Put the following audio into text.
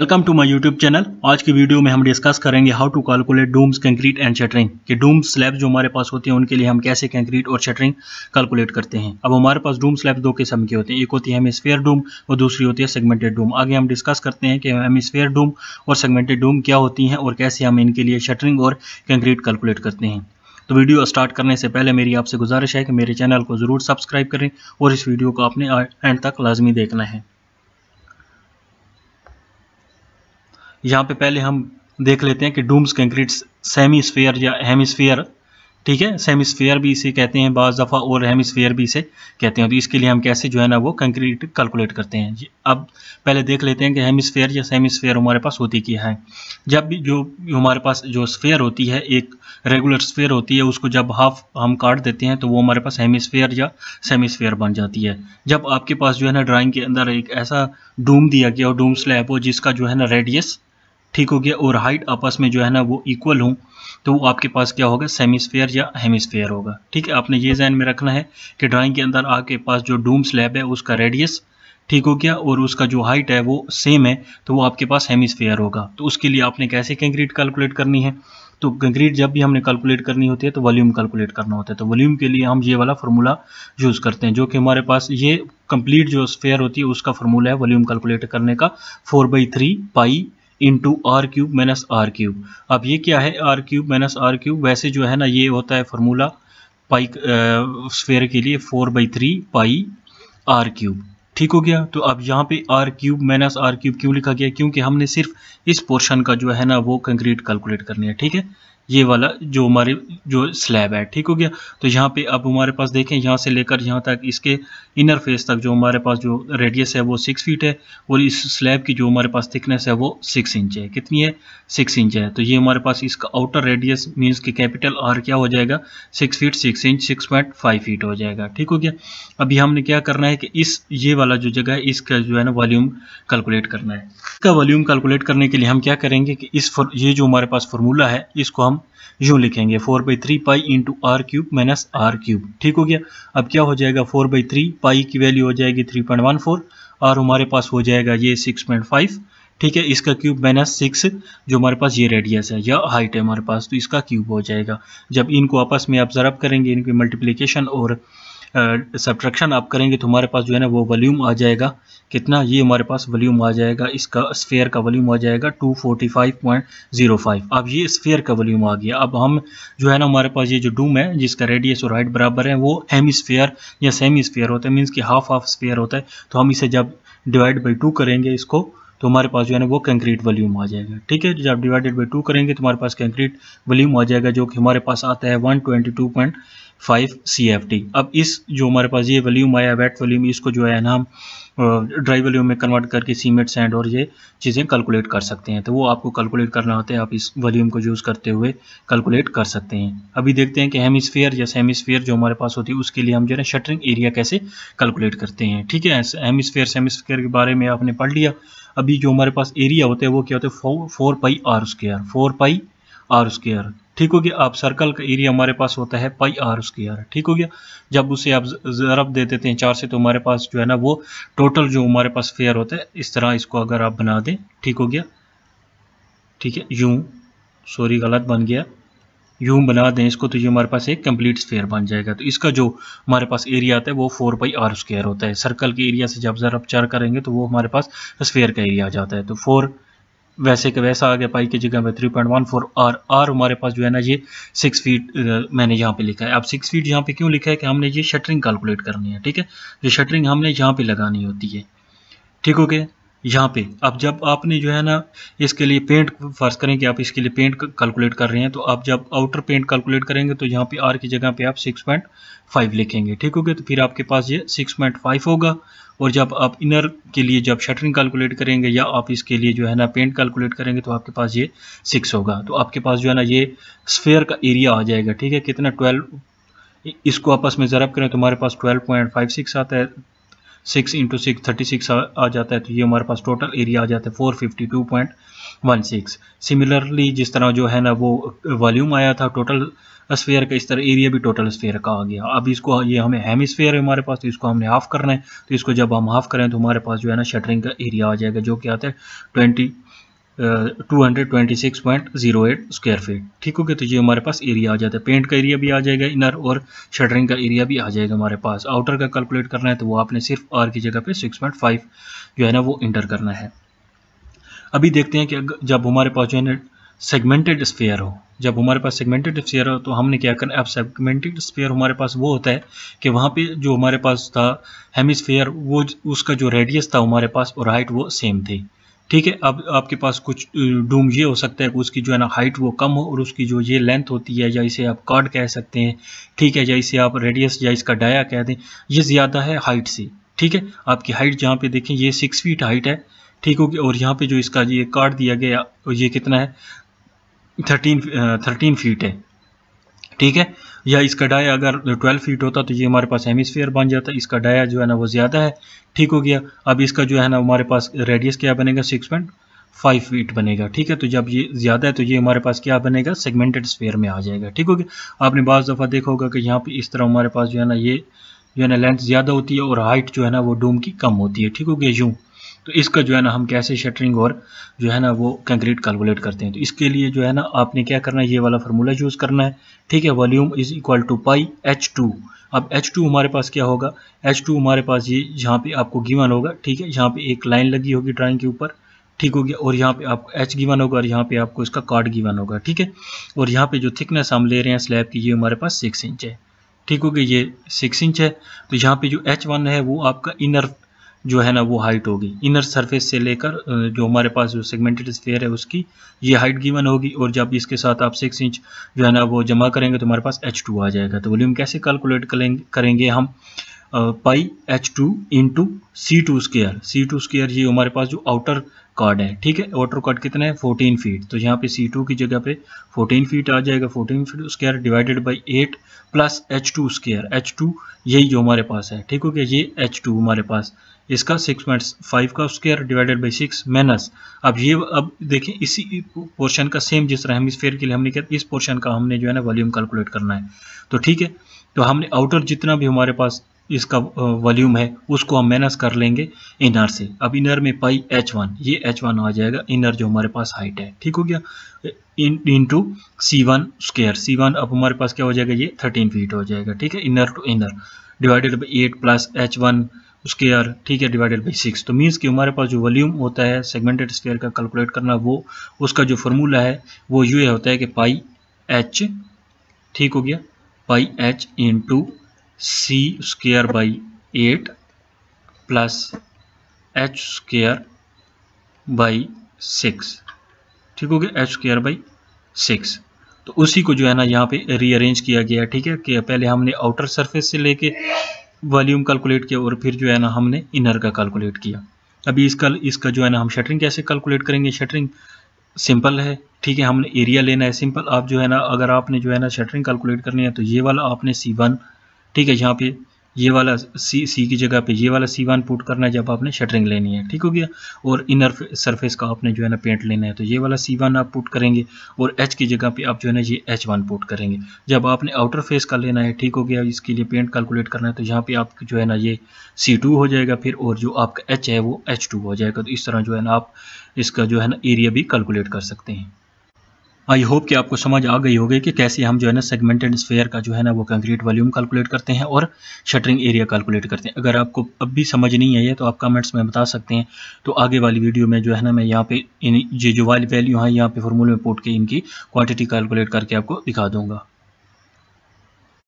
welcome to my YouTube channel आज की video में हम डिस्कस करेंगे how to calculate domes concrete and shuttering कि डूम स्लैब जो हमारे पास होते हैं उनके लिए हम कैसे कंक्रीट और शटरिंग कैलकुलेट करते हैं अब हमारे पास डूम स्लैब दो किस्म के होते हैं एक होती है हेमिस्फेयर डूम और दूसरी होती है सेगमेंटेड डूम आगे हम डिस्कस करते हैं कि हेमिस्फेयर डूम और सेगमेंटेड डूम क्या होती हैं और कैसे हम इनके लिए शटरिंग और कंक्रीट कैलकुलेट करते हैं तो वीडियो स्टार्ट करने से पहले मेरी आपसे गुजारिश है कि मेरे चैनल को ज़रूर सब्सक्राइब करें और इस वीडियो को आपने एंड तक लाजमी देखना है यहाँ पे पहले हम देख लेते हैं कि डूम्स कंक्रीट सेमी स्फेयर या हेमिसफेयर ठीक है सेमी स्फेयर भी इसे कहते हैं बज दफ़ा और हेमिसफेयर भी इसे कहते हैं तो इसके लिए हम कैसे जो है ना वो कंक्रीट कैलकुलेट करते हैं अब पहले देख लेते हैं कि हेमिसफेयर या स्फेयर हमारे पास होती क्या है जब भी जो हमारे पास जो स्फेयर होती है एक रेगुलर स्फेयर होती है उसको जब हाफ हम काट देते हैं तो वो हमारे पास हेमिसफेयर या स्फेयर बन जाती है जब आपके पास जो है ना ड्राइंग के अंदर एक ऐसा डूम दिया गया हो डूम स्लैब हो जिसका जो है ना रेडियस ठीक हो गया और हाइट आपस में जो है ना वो इक्वल हो तो वो आपके पास क्या होगा सेमीस्फेयर या हेमिसफेयर होगा ठीक है आपने ये जहन में रखना है कि ड्राइंग के अंदर आपके पास जो डूम स्लैब है उसका रेडियस ठीक हो गया और उसका जो हाइट है वो सेम है तो वो आपके पास हेमिसफेयर होगा तो उसके लिए आपने कैसे कंक्रीट कैलकुलेट करनी है तो कंक्रीट जब भी हमने कैलकुलेट करनी होती है तो वॉल्यूम कैलकुलेट करना होता है तो वॉल्यूम के लिए हम ये वाला फार्मूला यूज़ करते हैं जो कि हमारे पास ये कंप्लीट जो स्फेयर होती है उसका फार्मूला है वॉल्यूम कैलकुलेट करने का four by three pi into R cube minus R cube अब ये क्या है R cube minus R cube वैसे जो है ना ये होता है फार्मूला पाई स्फेयर के लिए four by three pi R cube ठीक हो गया तो अब यहाँ पे R cube minus R cube क्यों लिखा गया क्योंकि हमने सिर्फ इस पोर्शन का जो है ना वो कंक्रीट कैलकुलेट करनी है ठीक है ये वाला जो हमारे जो स्लैब है ठीक हो गया तो यहाँ पे अब हमारे पास देखें यहाँ से लेकर यहाँ तक इसके इनर फेस तक जो हमारे पास जो रेडियस है वो सिक्स फीट है और इस स्लैब की जो हमारे पास थिकनेस है वो सिक्स इंच है कितनी है सिक्स इंच है तो ये हमारे पास इसका आउटर रेडियस मीन्स कि कैपिटल आर क्या हो जाएगा six feet six inch six point five feet हो जाएगा ठीक हो गया अभी हमने क्या करना है कि इस ये वाला जो जगह है इसका जो है ना वॉल्यूम कैलकुलेट करना है इसका वॉल्यूम कैलकुलेट करने के लिए हम क्या करेंगे कि इस ये जो हमारे पास फॉर्मूला है इसको हम यू लिखेंगे four by three pi into R cube minus R cube ठीक हो गया अब क्या हो जाएगा फोर बाई थ्री पाई की वैल्यू हो जाएगी थ्री पॉइंट वन फोर और हमारे पास हो जाएगा ये सिक्स पॉइंट फाइव ठीक है इसका क्यूब माइनस सिक्स जो हमारे पास ये रेडियस है या हाइट है हमारे पास तो इसका क्यूब हो जाएगा जब इनको आपस में आप ज़रब करेंगे इनकी मल्टीप्लीकेशन और सब्ट्रैक्शन आप करेंगे तो हमारे पास जो है ना वो वॉल्यूम आ जाएगा कितना ये हमारे पास वॉल्यूम आ जाएगा इसका स्फेयर का वॉल्यूम आ जाएगा 245.05 अब ये स्फेयर का वॉल्यूम आ गया अब हम जो है ना हमारे पास ये जो डूम है जिसका रेडियस और हाइट बराबर है वो हेमी स्फेयर या सेमी स्फेयर होता है मीन्स कि हाफ हाफ स्फेयर होता है तो हम इसे जब डिवाइड बाई टू करेंगे इसको तो हमारे पास जो है ना वो कंक्रीट वॉल्यूम आ जाएगा ठीक है जब डिवाइडेड बाई टू करेंगे तो हमारे पास कंक्रीट वॉल्यूम आ जाएगा जो कि हमारे पास आता है one twenty two point five C F T अब इस जो हमारे पास ये वॉल्यूम आया वेट वॉल्यूम इसको जो है ना हम ड्राई वॉल्यूम में कन्वर्ट करके सीमेंट सैंड और ये चीज़ें कैलकुलेट कर सकते हैं तो वो आपको कैलकुलेट करना होता है आप इस वॉल्यूम को यूज़ करते हुए कैलकुलेट कर सकते हैं अभी देखते हैं कि हेमिसफेयर या सेमिसफेयर जो हमारे पास होती है उसके लिए हम जो है शटरिंग एरिया कैसे कैलकुलेट करते हैं ठीक है हेमिसफेयर सेमिसफेयर के बारे में आपने पढ़ लिया अभी जो हमारे पास एरिया होता है वो क्या होता है four pi r square four pi r square ठीक हो गया आप सर्कल का एरिया हमारे पास होता है पाई आर स्केयर ठीक हो गया जब उसे आप ज़रब दे देते हैं चार से तो हमारे पास जो है ना वो टोटल जो हमारे पास फेयर होता है इस तरह इसको अगर आप बना दें ठीक हो गया ठीक है यूं सॉरी गलत बन गया यूं बना दें इसको तो ये हमारे पास एक कंप्लीट स्फेयर बन जाएगा तो इसका जो हमारे पास एरिया आता है वो फोर बाई आर स्क्वेयर होता है सर्कल के एरिया से जब ज़रा चार करेंगे तो वो हमारे पास स्फेयर का एरिया आ जाता है तो फोर वैसे के वैसा आ गया पाई की जगह में three point one four r r हमारे पास जो है ना ये सिक्स फीट मैंने यहाँ पे लिखा है अब सिक्स फीट यहाँ पे क्यों लिखा है कि हमने ये शटरिंग कैलकुलेट करनी है ठीक है जो शटरिंग हमने यहाँ पे लगानी होती है ठीक हो गया यहाँ पे अब जब आपने जो है ना इसके लिए पेंट फर्ज करें कि आप इसके लिए पेंट कैलकुलेट कर रहे हैं तो आप जब आउटर पेंट कैलकुलेट करेंगे तो यहाँ पे आर की जगह पे आप 6.5 लिखेंगे ठीक हो गया तो फिर आपके पास ये 6.5 होगा और जब आप इनर के लिए जब शटरिंग कैलकुलेट करेंगे या आप इसके लिए जो है ना पेंट कैलकुलेट करेंगे तो आपके पास ये सिक्स होगा तो आपके पास जो है ना ये स्फेयर का एरिया आ जाएगा ठीक है कितना ट्वेल्व इसको आपस में ज़रब करें तो हमारे पास ट्वेल्व पॉइंट फाइव सिक्स आता है six into six thirty six आ जाता है तो ये हमारे पास टोटल एरिया आ जाता है four fifty two point one six similarly जिस तरह जो है ना वो वॉल्यूम आया था टोटल स्फेयर का इस तरह एरिया भी टोटल स्फेयर का आ गया अब इसको ये हमें स्फेयर है हमारे पास तो इसको हमने हाफ़ करना है तो इसको जब हम हाफ़ करें तो हमारे पास जो है ना शटरिंग का एरिया आ जाएगा जो कि आता है twenty two hundred twenty six point zero eight square feet ठीक हो गया तो ये हमारे पास एरिया आ जाता है पेंट का एरिया भी आ जाएगा इनर और शटरिंग का एरिया भी आ जाएगा हमारे पास आउटर का कैलकुलेट करना है तो वो आपने सिर्फ आर की जगह पे सिक्स पॉइंट फाइव जो है ना वो इंटर करना है अभी देखते हैं कि जब हमारे पास जो है ना सेगमेंटेड स्पेयर हो जब हमारे पास सेगमेंटेड स्पेयर हो तो हमने क्या करना है अब सेगमेंटेड स्पेयर हमारे पास वो होता है कि वहाँ पे जो हमारे पास था हेमी वो उसका जो रेडियस था हमारे पास और हाइट वो सेम थी ठीक है अब आपके पास कुछ डूम ये हो सकता है कि उसकी जो है ना हाइट वो कम हो और उसकी जो ये लेंथ होती है या इसे आप कार्ड कह सकते हैं ठीक है या इसे आप रेडियस या इसका डाया कह दें ये ज़्यादा है हाइट से ठीक है आपकी हाइट जहाँ पे देखें ये सिक्स फीट हाइट है ठीक होगी और यहाँ पे जो इसका ये कार्ड दिया गया ये कितना है थर्टीन थर्टीन फीट है ठीक है या इसका डाया अगर ट्वेल्व फीट होता तो ये हमारे पास हेमिसफेयर बन जाता इसका डाया जो है ना वो ज़्यादा है ठीक हो गया अब इसका जो है ना हमारे पास रेडियस क्या बनेगा सिक्स पॉइंट फाइव फीट बनेगा ठीक है तो जब ये ज़्यादा है तो ये हमारे पास क्या बनेगा सेगमेंटेड स्पेयर में आ जाएगा ठीक हो गया आपने बाज़ दफ़ा देखा होगा कि यहाँ पे इस तरह हमारे पास जो है ना ये जो है ना लेंथ ज़्यादा होती है और हाइट जो है ना वो डूम की कम होती है ठीक हो गया यूँ तो इसका जो है ना हम कैसे शटरिंग और जो है ना वो कंक्रीट कैलकुलेट करते हैं तो इसके लिए जो है ना आपने क्या करना है ये वाला फार्मूला यूज़ करना है ठीक है volume is equal to pi h two अब एच टू हमारे पास क्या होगा एच टू हमारे पास ये जहाँ पे आपको गिवन होगा ठीक है यहाँ पे एक लाइन लगी होगी ड्राइंग के ऊपर ठीक हो गया और यहाँ पे आपको एच गिवन होगा और यहाँ पे आपको इसका कार्ड गिवन होगा ठीक है और यहाँ पे जो थिकनेस हम ले रहे हैं स्लैब की ये हमारे पास सिक्स इंच है ठीक हो गया ये सिक्स इंच है तो यहाँ पे जो एच वन है वो आपका इनर जो है ना वो हाइट होगी इनर सरफेस से लेकर जो हमारे पास जो सेगमेंटेड स्फेयर है उसकी ये हाइट गिवन होगी और जब इसके साथ आप सिक्स इंच जो है ना वो जमा करेंगे तो हमारे पास एच टू आ जाएगा तो वॉल्यूम कैसे कैलकुलेट करेंगे हम pi h two into c two square c two square ये हमारे पास जो आउटर कार्ड है ठीक है आउटर कार्ड कितना है फोर्टीन फीट तो यहाँ पे सी टू की जगह पे फोर्टीन फीट आ जाएगा fourteen feet square divided by eight plus h two square h two यही जो हमारे पास है ठीक हो गया ये एच टू हमारे पास इसका सिक्स पॉइंट फाइव का square divided by six minus अब ये अब देखें इसी पोर्शन का सेम जिस तरह हम इस फेयर के लिए हमने क्या इस पोर्शन का हमने जो है ना वॉल्यूम कैलकुलेट करना है तो ठीक है तो हमने आउटर जितना भी हमारे पास इसका वॉल्यूम है उसको हम माइनस कर लेंगे इनर से अब इनर में पाई एच वन ये एच वन आ जाएगा इनर जो हमारे पास हाइट है ठीक हो गया इन into c one square c one अब हमारे पास क्या हो जाएगा ये थर्टीन फीट हो जाएगा ठीक है inner two inner divided by eight plus h one square ठीक है डिवाइडेड बाई सिक्स तो मीन्स कि हमारे पास जो वॉल्यूम होता है सेगमेंटेड स्केयर का कैलकुलेट करना वो उसका जो फॉर्मूला है वो यू होता है कि पाई एच ठीक हो गया pi h into c square by eight plus h square by six ठीक हो गया एच स्केयर बाई सिक्स तो उसी को जो है ना यहाँ पे रीअरेंज किया गया ठीक है कि पहले हमने आउटर सरफेस से लेके वॉल्यूम कैलकुलेट किया और फिर जो है ना हमने इनर का कैलकुलेट किया अभी इसका इसका जो है ना हम शटरिंग कैसे कैलकुलेट करेंगे शटरिंग सिंपल है ठीक है हमने एरिया लेना है सिंपल आप जो है ना अगर आपने जो है ना शटरिंग कैलकुलेट करनी है तो ये वाला आपने सी वन ठीक है यहाँ पे ये वाला सी सी की जगह पे ये वाला सी वन पुट करना है जब आपने शटरिंग लेनी है ठीक हो गया और इनर सरफेस का आपने जो है ना पेंट लेना है तो ये वाला सी वन आप पुट करेंगे और एच की जगह पे आप जो है ना ये एच वन पुट करेंगे जब आपने आउटर फेस का लेना है ठीक हो गया इसके लिए पेंट कैलकुलेट करना है तो यहाँ पर आप जो है ना ये सी टू हो जाएगा फिर और जो आपका एच है वो एच टू हो जाएगा तो इस तरह जो है ना आप इसका जो है ना एरिया भी कैलकुलेट कर सकते हैं आई होप कि आपको समझ आ गई होगी कि कैसे हम जो है ना सेगमेंटेड स्फेयर का जो है ना वो कंक्रीट वॉल्यूम कैलकुलेट करते हैं और शटरिंग एरिया कैलकुलेट करते हैं अगर आपको अब भी समझ नहीं आई है तो आप कमेंट्स में बता सकते हैं तो आगे वाली वीडियो में जो है ना मैं यहाँ पे इन ये जो वाली वैल्यू है यहाँ पे फॉर्मूले में पोट के इनकी क्वान्टिटी कैलकुलेट करके आपको दिखा दूँगा